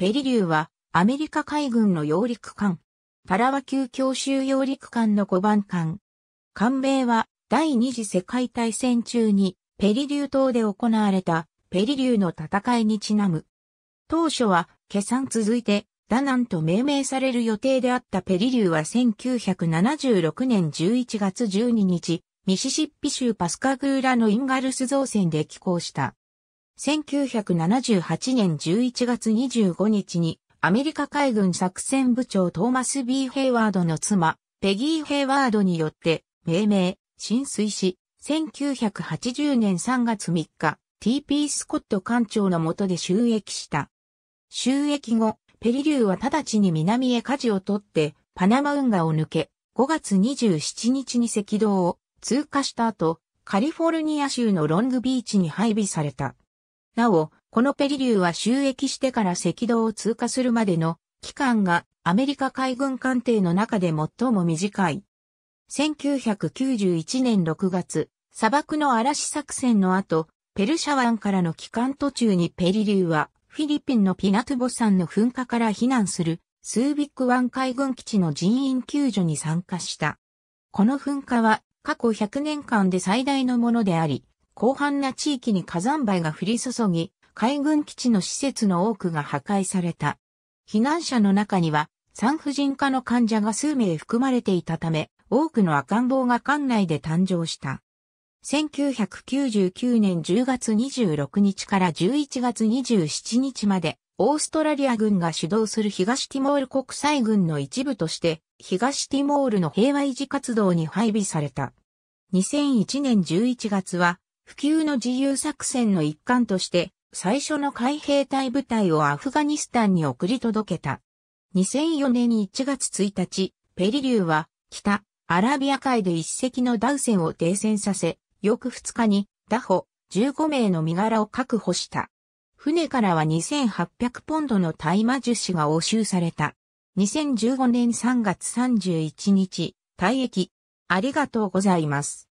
ペリリューはアメリカ海軍の揚陸艦。パラワ級強襲揚陸艦の5番艦。艦名は第二次世界大戦中にペリリュー島で行われたペリリューの戦いにちなむ。当初は下山続いてダナンと命名される予定であったペリリューは1976年11月12日、ミシシッピ州パスカグーラのインガルス造船で寄港した。1978年11月25日にアメリカ海軍作戦部長トーマス・ B・ ヘイワードの妻、ペギー・ヘイワードによって命名、浸水し、1980年3月3日、TP スコット艦長の下で収益した。収益後、ペリリューは直ちに南へ舵を取って、パナマ運河を抜け、5月27日に赤道を通過した後、カリフォルニア州のロングビーチに配備された。なお、このペリリューは収益してから赤道を通過するまでの期間がアメリカ海軍艦艇の中で最も短い。1991年6月、砂漠の嵐作戦の後、ペルシャ湾からの帰還途中にペリリューはフィリピンのピナトゥボ山の噴火から避難するスービック湾海軍基地の人員救助に参加した。この噴火は過去100年間で最大のものであり、広範な地域に火山灰が降り注ぎ、海軍基地の施設の多くが破壊された。避難者の中には産婦人科の患者が数名含まれていたため、多くの赤ん坊が館内で誕生した。1999年10月26日から11月27日まで、オーストラリア軍が主導する東ティモール国際軍の一部として、東ティモールの平和維持活動に配備された。2001年11月は、普及の自由作戦の一環として、最初の海兵隊部隊をアフガニスタンに送り届けた。2004年1月1日、ペリリューは、北、アラビア海で一隻のダウ船を停船させ、翌2日に、ダホ、15名の身柄を確保した。船からは2800ポンドの大麻樹脂が押収された。2015年3月31日、退役。ありがとうございます。